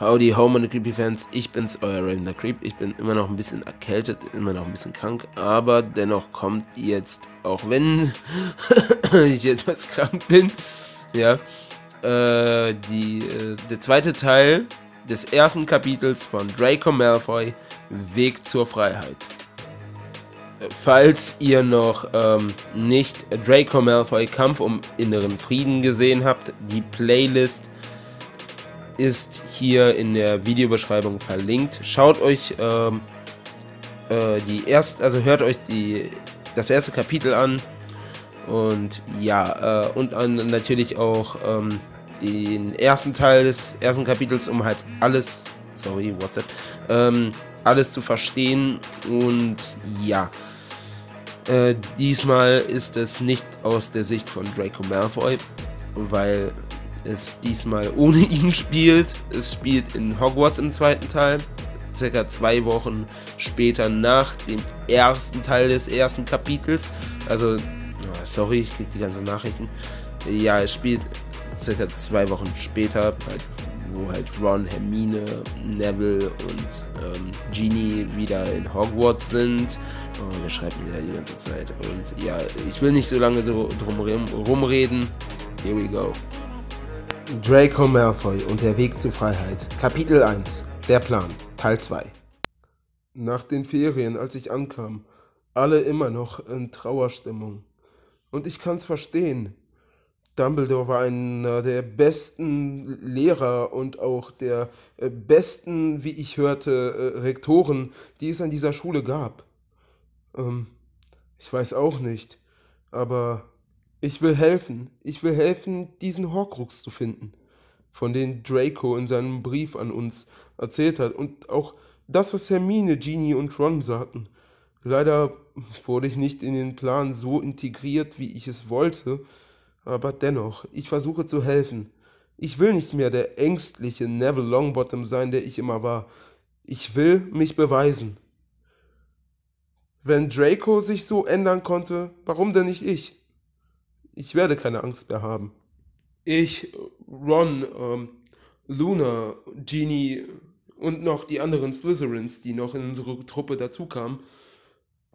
Howdy, home meine Creepy Fans, ich bin's, euer Raven the Creep. Ich bin immer noch ein bisschen erkältet, immer noch ein bisschen krank, aber dennoch kommt jetzt, auch wenn ich etwas krank bin, ja, äh, die, äh, der zweite Teil des ersten Kapitels von Draco Malfoy, Weg zur Freiheit. Falls ihr noch ähm, nicht Draco Malfoy Kampf um inneren Frieden gesehen habt, die Playlist ist hier in der Videobeschreibung verlinkt. Schaut euch ähm, äh, die erst, also hört euch die, das erste Kapitel an. Und ja, äh, und an, natürlich auch ähm, den ersten Teil des ersten Kapitels, um halt alles, sorry, WhatsApp, ähm, alles zu verstehen. Und ja, äh, diesmal ist es nicht aus der Sicht von Draco Malfoy, weil es diesmal ohne ihn spielt. Es spielt in Hogwarts im zweiten Teil, circa zwei Wochen später nach dem ersten Teil des ersten Kapitels. Also, oh, sorry, ich krieg die ganzen Nachrichten. Ja, es spielt circa zwei Wochen später, wo halt Ron, Hermine, Neville und ähm, Genie wieder in Hogwarts sind. Oh, wir schreiben wieder die ganze Zeit. Und ja, ich will nicht so lange drum rumreden. Here we go. Draco Malfoy und der Weg zur Freiheit. Kapitel 1. Der Plan. Teil 2. Nach den Ferien, als ich ankam, alle immer noch in Trauerstimmung. Und ich kann's verstehen. Dumbledore war einer der besten Lehrer und auch der äh, besten, wie ich hörte, äh, Rektoren, die es an dieser Schule gab. Ähm, ich weiß auch nicht, aber ich will helfen. Ich will helfen, diesen Horcrux zu finden, von dem Draco in seinem Brief an uns erzählt hat und auch das, was Hermine, Genie und Ron sagten. Leider wurde ich nicht in den Plan so integriert, wie ich es wollte, aber dennoch, ich versuche zu helfen. Ich will nicht mehr der ängstliche Neville Longbottom sein, der ich immer war. Ich will mich beweisen. Wenn Draco sich so ändern konnte, warum denn nicht ich? Ich werde keine Angst mehr haben. Ich, Ron, ähm, Luna, Genie und noch die anderen Slytherins, die noch in unsere Truppe dazukamen,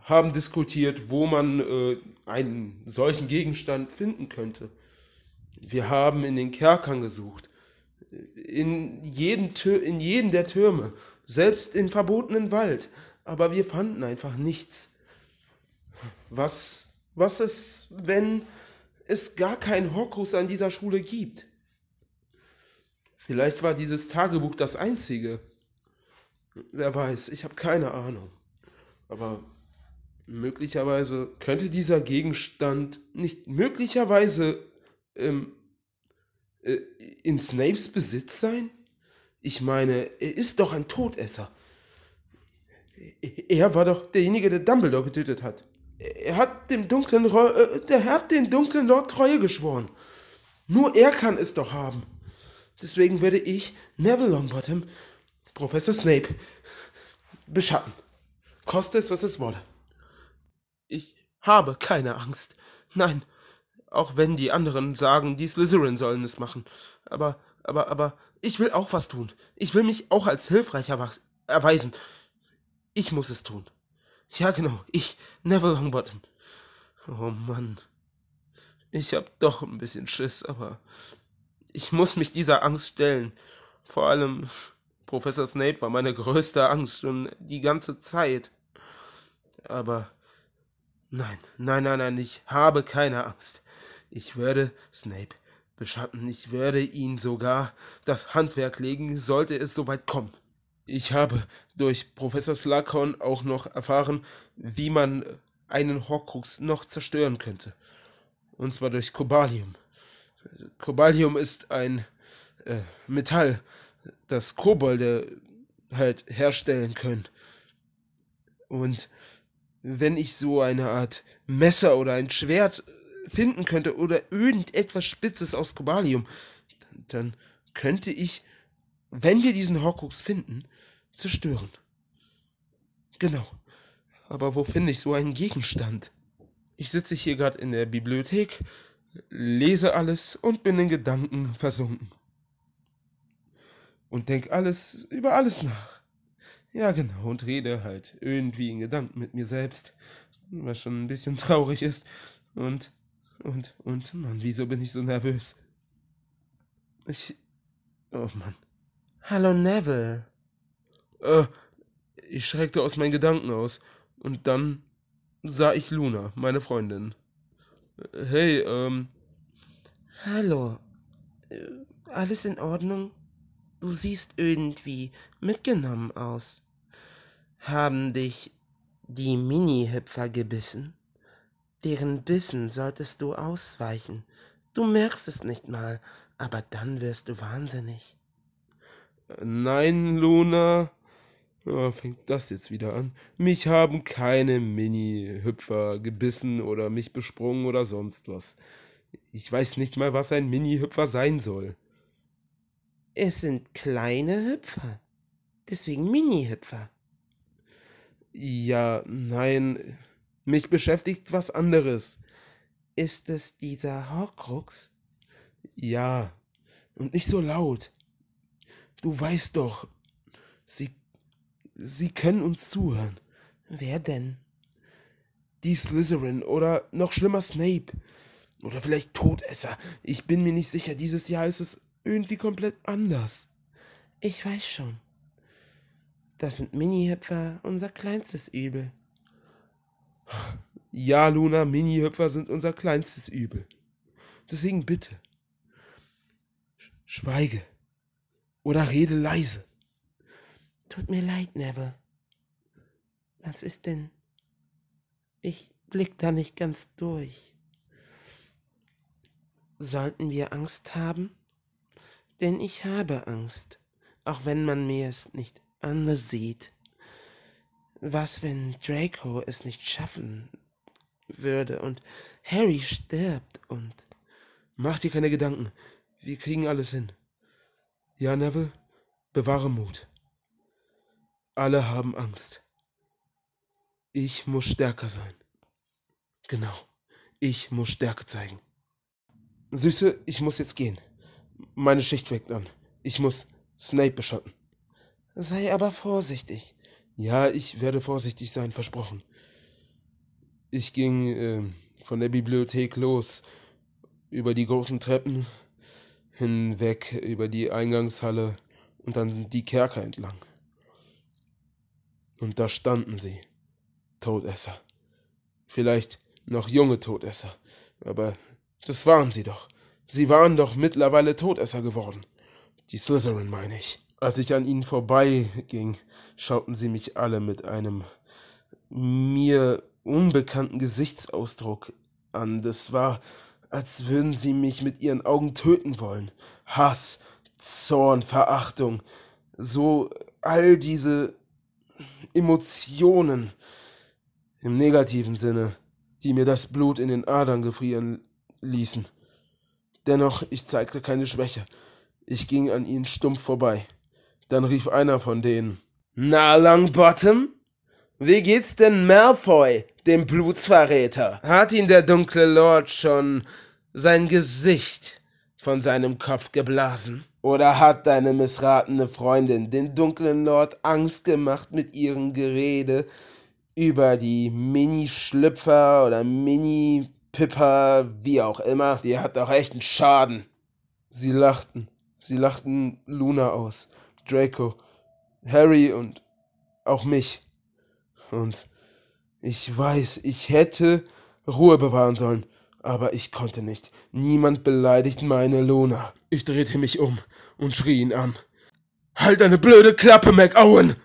haben diskutiert, wo man äh, einen solchen Gegenstand finden könnte. Wir haben in den Kerkern gesucht, in jedem, Tür in jedem der Türme, selbst im verbotenen Wald, aber wir fanden einfach nichts. Was, was ist, wenn es gar keinen Horcrux an dieser Schule gibt. Vielleicht war dieses Tagebuch das einzige. Wer weiß, ich habe keine Ahnung. Aber möglicherweise könnte dieser Gegenstand nicht möglicherweise ähm, äh, in Snapes Besitz sein? Ich meine, er ist doch ein Todesser. Er war doch derjenige, der Dumbledore getötet hat. Er hat dem dunklen, äh, der hat den dunklen Lord Treue geschworen. Nur er kann es doch haben. Deswegen werde ich Neville Longbottom, Professor Snape, beschatten. Koste es, was es wolle. Ich habe keine Angst. Nein, auch wenn die anderen sagen, die Slytherin sollen es machen. Aber, aber, aber, ich will auch was tun. Ich will mich auch als hilfreich erweisen. Ich muss es tun. Ja, genau, ich, Neville Longbottom. Oh Mann. Ich hab doch ein bisschen Schiss, aber ich muss mich dieser Angst stellen. Vor allem Professor Snape war meine größte Angst und die ganze Zeit. Aber nein, nein, nein, nein, ich habe keine Angst. Ich werde Snape beschatten, ich werde ihn sogar das Handwerk legen, sollte es soweit kommen. Ich habe durch Professor Slughorn auch noch erfahren, wie man einen Horcrux noch zerstören könnte. Und zwar durch Kobalium. Kobalium ist ein äh, Metall, das Kobolde halt herstellen können. Und wenn ich so eine Art Messer oder ein Schwert finden könnte oder irgendetwas Spitzes aus Kobalium, dann, dann könnte ich wenn wir diesen Horcrux finden, zerstören. Genau. Aber wo finde ich so einen Gegenstand? Ich sitze hier gerade in der Bibliothek, lese alles und bin in Gedanken versunken. Und denke alles über alles nach. Ja, genau, und rede halt irgendwie in Gedanken mit mir selbst, was schon ein bisschen traurig ist. Und, und, und, Mann, wieso bin ich so nervös? Ich. Oh Mann. Hallo Neville. Äh, ich schreckte aus meinen Gedanken aus. Und dann sah ich Luna, meine Freundin. Hey, ähm. Hallo. Äh, alles in Ordnung? Du siehst irgendwie mitgenommen aus. Haben dich die Mini-Hüpfer gebissen? Deren Bissen solltest du ausweichen. Du merkst es nicht mal, aber dann wirst du wahnsinnig. Nein, Luna. Oh, fängt das jetzt wieder an? Mich haben keine Mini-Hüpfer gebissen oder mich besprungen oder sonst was. Ich weiß nicht mal, was ein Mini-Hüpfer sein soll. Es sind kleine Hüpfer. Deswegen Mini-Hüpfer. Ja, nein. Mich beschäftigt was anderes. Ist es dieser Horcrux? Ja. Und nicht so laut. Du weißt doch, sie, sie können uns zuhören. Wer denn? Die Slytherin oder noch schlimmer Snape. Oder vielleicht Todesser. Ich bin mir nicht sicher, dieses Jahr ist es irgendwie komplett anders. Ich weiß schon. Das sind Mini-Hüpfer, unser kleinstes Übel. Ja, Luna, Mini-Hüpfer sind unser kleinstes Übel. Deswegen bitte. Schweige. Oder rede leise. Tut mir leid, Neville. Was ist denn? Ich blick da nicht ganz durch. Sollten wir Angst haben? Denn ich habe Angst, auch wenn man mir es nicht sieht. Was, wenn Draco es nicht schaffen würde und Harry stirbt und... Mach dir keine Gedanken, wir kriegen alles hin. Ja, Neville, bewahre Mut. Alle haben Angst. Ich muss stärker sein. Genau, ich muss Stärke zeigen. Süße, ich muss jetzt gehen. Meine Schicht fängt an. Ich muss Snape beschatten. Sei aber vorsichtig. Ja, ich werde vorsichtig sein, versprochen. Ich ging äh, von der Bibliothek los, über die großen Treppen hinweg über die Eingangshalle und dann die Kerker entlang. Und da standen sie, Todesser. Vielleicht noch junge Todesser, aber das waren sie doch. Sie waren doch mittlerweile Todesser geworden. Die Slytherin, meine ich. Als ich an ihnen vorbeiging, schauten sie mich alle mit einem mir unbekannten Gesichtsausdruck an. Das war als würden sie mich mit ihren Augen töten wollen. Hass, Zorn, Verachtung, so all diese Emotionen im negativen Sinne, die mir das Blut in den Adern gefrieren ließen. Dennoch, ich zeigte keine Schwäche. Ich ging an ihnen stumpf vorbei. Dann rief einer von denen. Na, Longbottom? Wie geht's denn Malfoy? dem Blutsverräter. Hat ihn der dunkle Lord schon sein Gesicht von seinem Kopf geblasen? Oder hat deine missratene Freundin den dunklen Lord Angst gemacht mit ihrem Gerede über die Mini-Schlüpfer oder Mini-Pipper, wie auch immer? Die hat doch echt einen Schaden. Sie lachten. Sie lachten Luna aus, Draco, Harry und auch mich. Und ich weiß, ich hätte Ruhe bewahren sollen, aber ich konnte nicht. Niemand beleidigt meine Luna. Ich drehte mich um und schrie ihn an. Halt eine blöde Klappe, McOwen!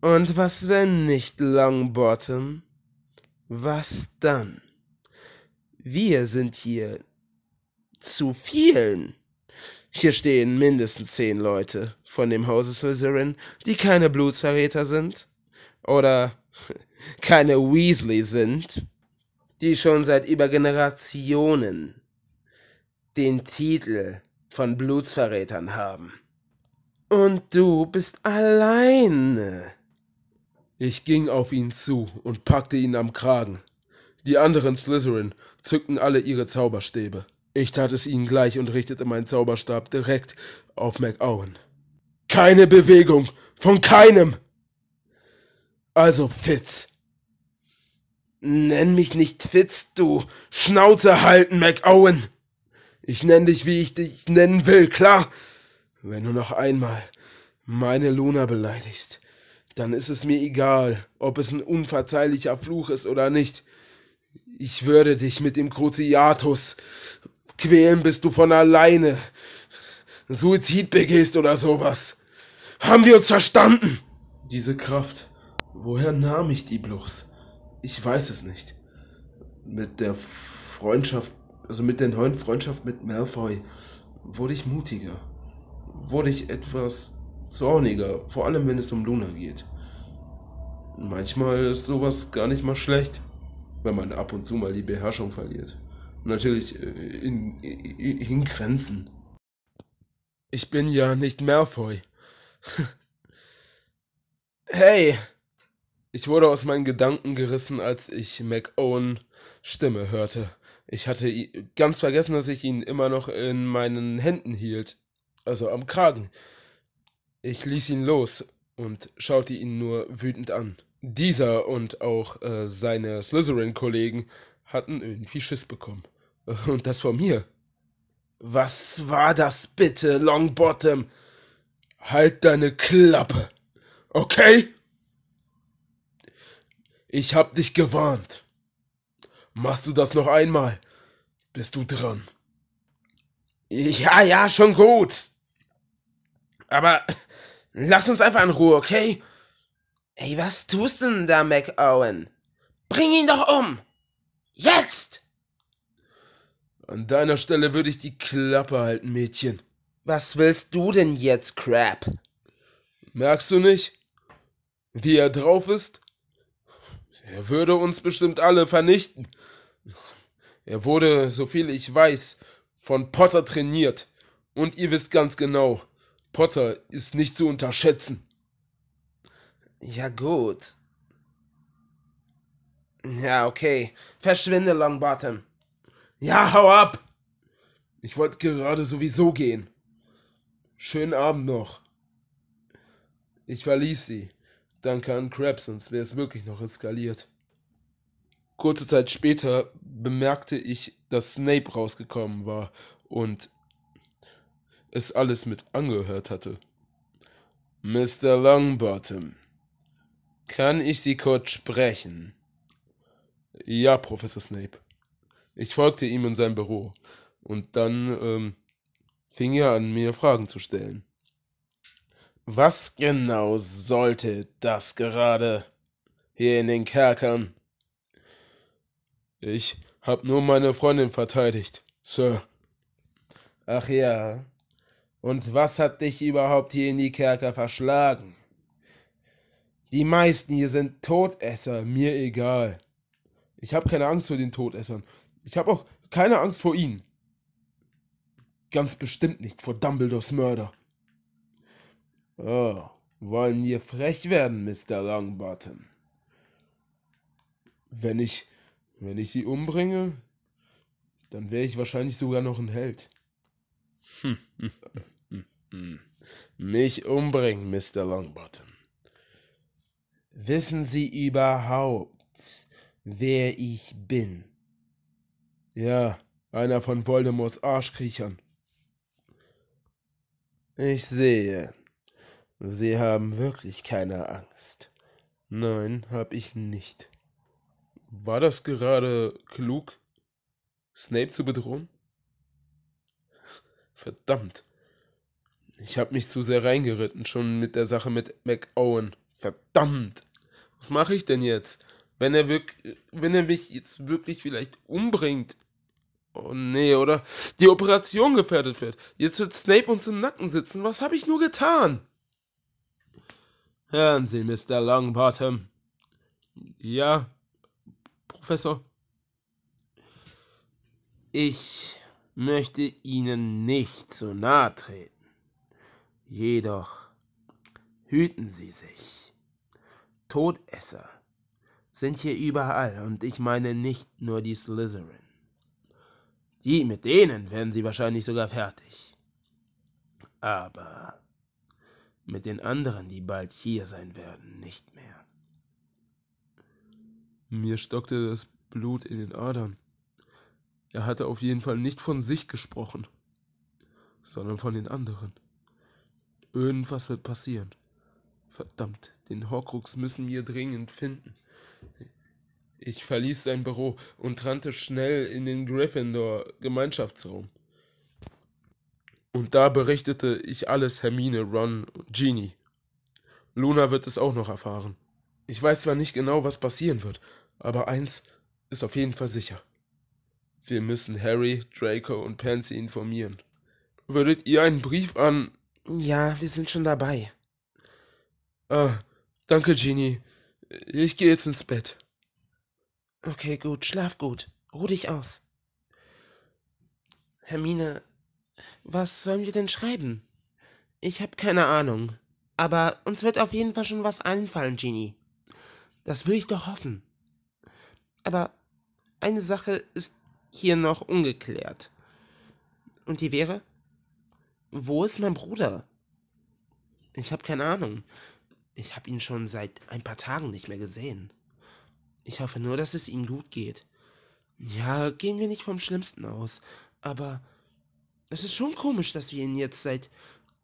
Und was wenn nicht, Longbottom? Was dann? Wir sind hier zu vielen. Hier stehen mindestens zehn Leute von dem Hause Slytherin, die keine Bluesverräter sind. Oder keine Weasley sind, die schon seit über Generationen den Titel von Blutsverrätern haben. Und du bist alleine. Ich ging auf ihn zu und packte ihn am Kragen. Die anderen Slytherin zückten alle ihre Zauberstäbe. Ich tat es ihnen gleich und richtete meinen Zauberstab direkt auf MacOwen. Keine Bewegung von keinem! Also, Fitz. Nenn mich nicht Fitz, du Schnauze halten, McOwen. Ich nenn dich, wie ich dich nennen will, klar. Wenn du noch einmal meine Luna beleidigst, dann ist es mir egal, ob es ein unverzeihlicher Fluch ist oder nicht. Ich würde dich mit dem Cruciatus quälen, bis du von alleine Suizid begehst oder sowas. Haben wir uns verstanden? Diese Kraft Woher nahm ich die bloß? Ich weiß es nicht. Mit der Freundschaft, also mit der neuen Freundschaft mit Malfoy, wurde ich mutiger. Wurde ich etwas zorniger, vor allem wenn es um Luna geht. Manchmal ist sowas gar nicht mal schlecht, wenn man ab und zu mal die Beherrschung verliert. Natürlich äh, in, in, in Grenzen. Ich bin ja nicht Malfoy. hey! Ich wurde aus meinen Gedanken gerissen, als ich Mac Owen Stimme hörte. Ich hatte ganz vergessen, dass ich ihn immer noch in meinen Händen hielt, also am Kragen. Ich ließ ihn los und schaute ihn nur wütend an. Dieser und auch äh, seine Slytherin-Kollegen hatten irgendwie Schiss bekommen. Und das von mir. Was war das bitte, Longbottom? Halt deine Klappe. Okay? Ich hab dich gewarnt. Machst du das noch einmal, bist du dran. Ja, ja, schon gut. Aber lass uns einfach in Ruhe, okay? Ey, was tust du denn da, McOwen? Bring ihn doch um! Jetzt! An deiner Stelle würde ich die Klappe halten, Mädchen. Was willst du denn jetzt, Crap? Merkst du nicht, wie er drauf ist? Er würde uns bestimmt alle vernichten. Er wurde, soviel ich weiß, von Potter trainiert. Und ihr wisst ganz genau, Potter ist nicht zu unterschätzen. Ja gut. Ja, okay. Verschwinde, Longbottom. Ja, hau ab! Ich wollte gerade sowieso gehen. Schönen Abend noch. Ich verließ sie. Danke an Krabs, sonst wäre es wirklich noch eskaliert. Kurze Zeit später bemerkte ich, dass Snape rausgekommen war und es alles mit angehört hatte. Mr. Longbottom, kann ich Sie kurz sprechen? Ja, Professor Snape. Ich folgte ihm in sein Büro und dann ähm, fing er an, mir Fragen zu stellen. Was genau sollte das gerade hier in den Kerkern? Ich hab nur meine Freundin verteidigt, Sir. Ach ja. Und was hat dich überhaupt hier in die Kerker verschlagen? Die meisten hier sind Todesser, mir egal. Ich hab keine Angst vor den Todessern. Ich hab auch keine Angst vor ihnen. Ganz bestimmt nicht vor Dumbledores Mörder. Oh, wollen wir frech werden, Mr. Longbottom? Wenn ich, wenn ich sie umbringe, dann wäre ich wahrscheinlich sogar noch ein Held. Hm, hm, hm, Mich umbringen, Mr. Longbottom. Wissen Sie überhaupt, wer ich bin? Ja, einer von Voldemorts Arschkriechern. Ich sehe, Sie haben wirklich keine Angst. Nein, hab ich nicht. War das gerade klug, Snape zu bedrohen? Verdammt. Ich hab mich zu sehr reingeritten, schon mit der Sache mit McOwen. Verdammt. Was mache ich denn jetzt? Wenn er wirklich, wenn er mich jetzt wirklich vielleicht umbringt. Oh nee, oder? Die Operation gefährdet wird. Jetzt wird Snape uns im Nacken sitzen. Was hab ich nur getan? Hören Sie, Mr. Longbottom. Ja, Professor. Ich möchte Ihnen nicht zu nahe treten. Jedoch hüten Sie sich. Todesser sind hier überall und ich meine nicht nur die Slytherin. Die mit denen werden Sie wahrscheinlich sogar fertig. Aber mit den anderen, die bald hier sein werden, nicht mehr. Mir stockte das Blut in den Adern. Er hatte auf jeden Fall nicht von sich gesprochen, sondern von den anderen. Irgendwas wird passieren. Verdammt, den Horcrux müssen wir dringend finden. Ich verließ sein Büro und rannte schnell in den Gryffindor Gemeinschaftsraum. Und da berichtete ich alles Hermine, Ron, Genie. Luna wird es auch noch erfahren. Ich weiß zwar nicht genau, was passieren wird, aber eins ist auf jeden Fall sicher. Wir müssen Harry, Draco und Pansy informieren. Würdet ihr einen Brief an. Ja, wir sind schon dabei. Ah, danke, Genie. Ich gehe jetzt ins Bett. Okay, gut, schlaf gut. Ruh dich aus. Hermine, was sollen wir denn schreiben? Ich hab keine Ahnung. Aber uns wird auf jeden Fall schon was einfallen, Genie. Das will ich doch hoffen. Aber eine Sache ist hier noch ungeklärt. Und die wäre? Wo ist mein Bruder? Ich hab keine Ahnung. Ich hab ihn schon seit ein paar Tagen nicht mehr gesehen. Ich hoffe nur, dass es ihm gut geht. Ja, gehen wir nicht vom Schlimmsten aus. Aber es ist schon komisch, dass wir ihn jetzt seit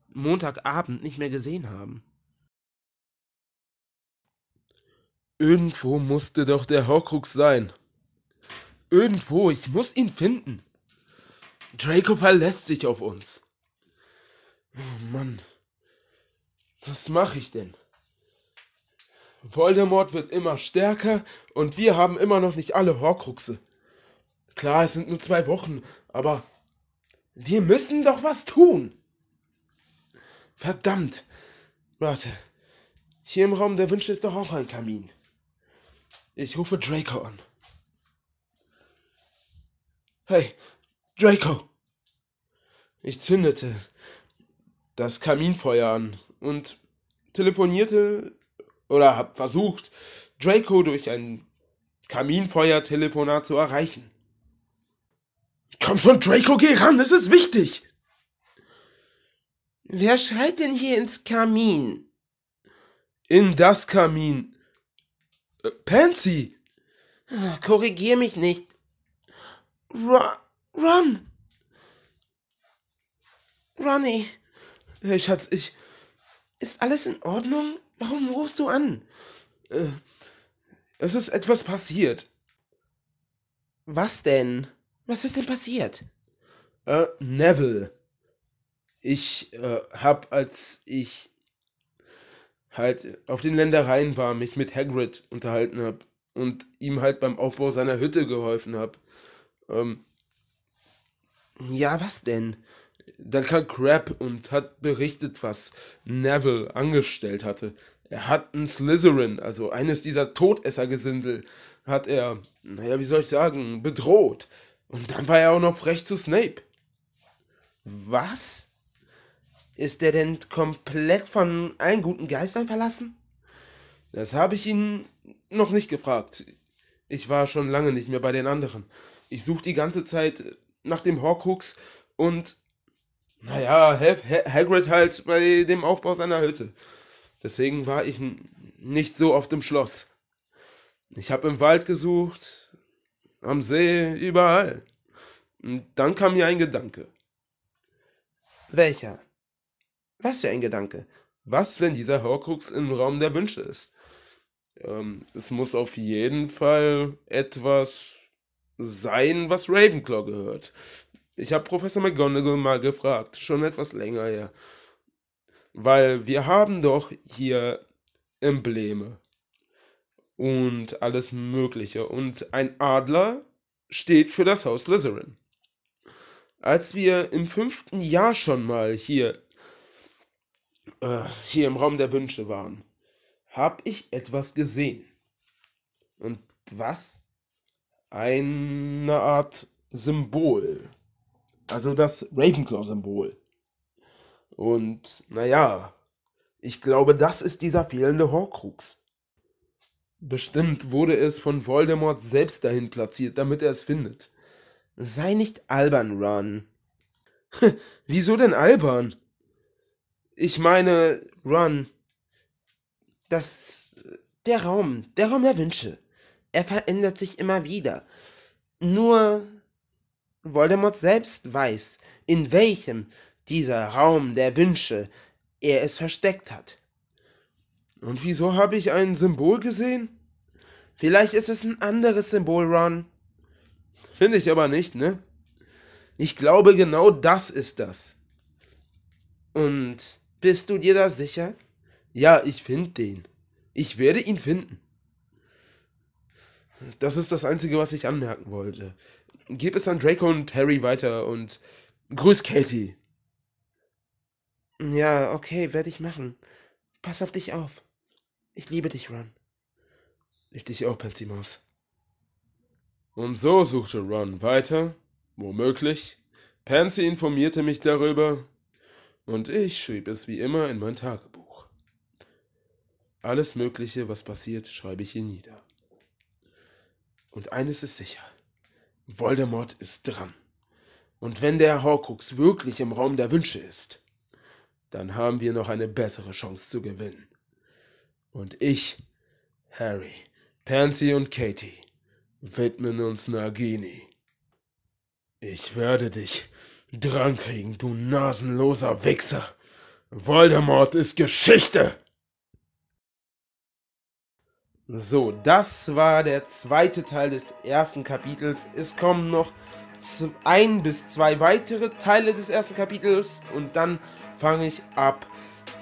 Montagabend nicht mehr gesehen haben. Irgendwo musste doch der Horcrux sein. Irgendwo, ich muss ihn finden. Draco verlässt sich auf uns. Oh Mann. Was mache ich denn? Voldemort wird immer stärker und wir haben immer noch nicht alle Horcruxe. Klar, es sind nur zwei Wochen, aber wir müssen doch was tun. Verdammt. Warte. Hier im Raum der Wünsche ist doch auch ein Kamin. Ich rufe Draco an. Hey, Draco! Ich zündete das Kaminfeuer an und telefonierte oder hab versucht, Draco durch ein Kaminfeuertelefonat zu erreichen. Komm schon, Draco, geh ran, es ist wichtig. Wer schreit denn hier ins Kamin? In das Kamin. Äh, Pansy. Ah, korrigier mich nicht. Ru run. Ronny. Hey, Schatz, ich. Ist alles in Ordnung? Warum rufst du an? Äh, es ist etwas passiert. Was denn? Was ist denn passiert? Äh, Neville. Ich äh, hab, als ich halt auf den Ländereien war, mich mit Hagrid unterhalten hab und ihm halt beim Aufbau seiner Hütte geholfen hab. Ähm, ja, was denn? Dann kam Crab und hat berichtet, was Neville angestellt hatte. Er hat einen Slytherin, also eines dieser Todessergesindel, hat er, naja, wie soll ich sagen, bedroht. Und dann war er auch noch frech zu Snape. Was? Ist der denn komplett von allen guten Geistern verlassen? Das habe ich ihn noch nicht gefragt. Ich war schon lange nicht mehr bei den anderen. Ich suche die ganze Zeit nach dem Horcrux und naja, Hagrid halt bei dem Aufbau seiner Hütte. Deswegen war ich nicht so oft im Schloss. Ich habe im Wald gesucht, am See, überall. Und dann kam mir ein Gedanke. Welcher? Was für ein Gedanke? Was, wenn dieser Horcrux im Raum der Wünsche ist? Ähm, es muss auf jeden Fall etwas sein, was Ravenclaw gehört. Ich habe Professor McGonagall mal gefragt, schon etwas länger her. Weil wir haben doch hier Embleme und alles Mögliche. Und ein Adler steht für das Haus Slytherin. Als wir im fünften Jahr schon mal hier, äh, hier im Raum der Wünsche waren, habe ich etwas gesehen. Und was? Eine Art Symbol. Also das Ravenclaw-Symbol. Und naja, ich glaube, das ist dieser fehlende Horcrux. Bestimmt wurde es von Voldemort selbst dahin platziert, damit er es findet. Sei nicht albern, Ron. Wieso denn albern? Ich meine, Ron, das. Der Raum, der Raum der Wünsche. Er verändert sich immer wieder. Nur Voldemort selbst weiß, in welchem dieser Raum der Wünsche er es versteckt hat. Und wieso habe ich ein Symbol gesehen? Vielleicht ist es ein anderes Symbol, Ron. Finde ich aber nicht, ne? Ich glaube, genau das ist das. Und bist du dir da sicher? Ja, ich finde den. Ich werde ihn finden. Das ist das Einzige, was ich anmerken wollte. Gib es an Draco und Harry weiter und grüß Katie. Ja, okay, werde ich machen. Pass auf dich auf. Ich liebe dich, Ron. Ich dich auch, Pansy Maus. Und so suchte Ron weiter, womöglich. Pansy informierte mich darüber und ich schrieb es wie immer in mein Tagebuch. Alles Mögliche, was passiert, schreibe ich hier nieder. Und eines ist sicher: Voldemort ist dran. Und wenn der Horcrux wirklich im Raum der Wünsche ist, dann haben wir noch eine bessere Chance zu gewinnen und ich, Harry, Pansy und Katie widmen uns Nagini. Ich werde dich drankriegen, du nasenloser Wichser. Voldemort ist Geschichte. So, das war der zweite Teil des ersten Kapitels. Es kommen noch ein bis zwei weitere Teile des ersten Kapitels und dann fange ich ab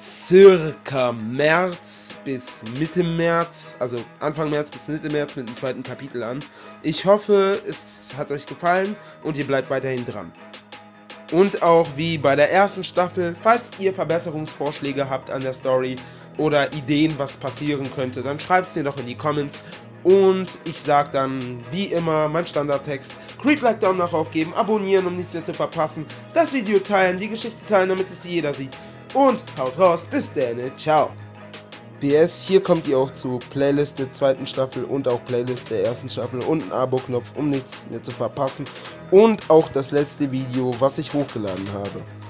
circa März bis Mitte März, also Anfang März bis Mitte März mit dem zweiten Kapitel an. Ich hoffe, es hat euch gefallen und ihr bleibt weiterhin dran. Und auch wie bei der ersten Staffel, falls ihr Verbesserungsvorschläge habt an der Story oder Ideen, was passieren könnte, dann schreibt es mir doch in die Comments. Und ich sage dann, wie immer, mein Standardtext, Creep Like Down nach aufgeben, abonnieren, um nichts mehr zu verpassen, das Video teilen, die Geschichte teilen, damit es jeder sieht und haut raus, bis dann, ciao. PS, hier kommt ihr auch zu Playlist der zweiten Staffel und auch Playlist der ersten Staffel und ein Abo-Knopf, um nichts mehr zu verpassen und auch das letzte Video, was ich hochgeladen habe.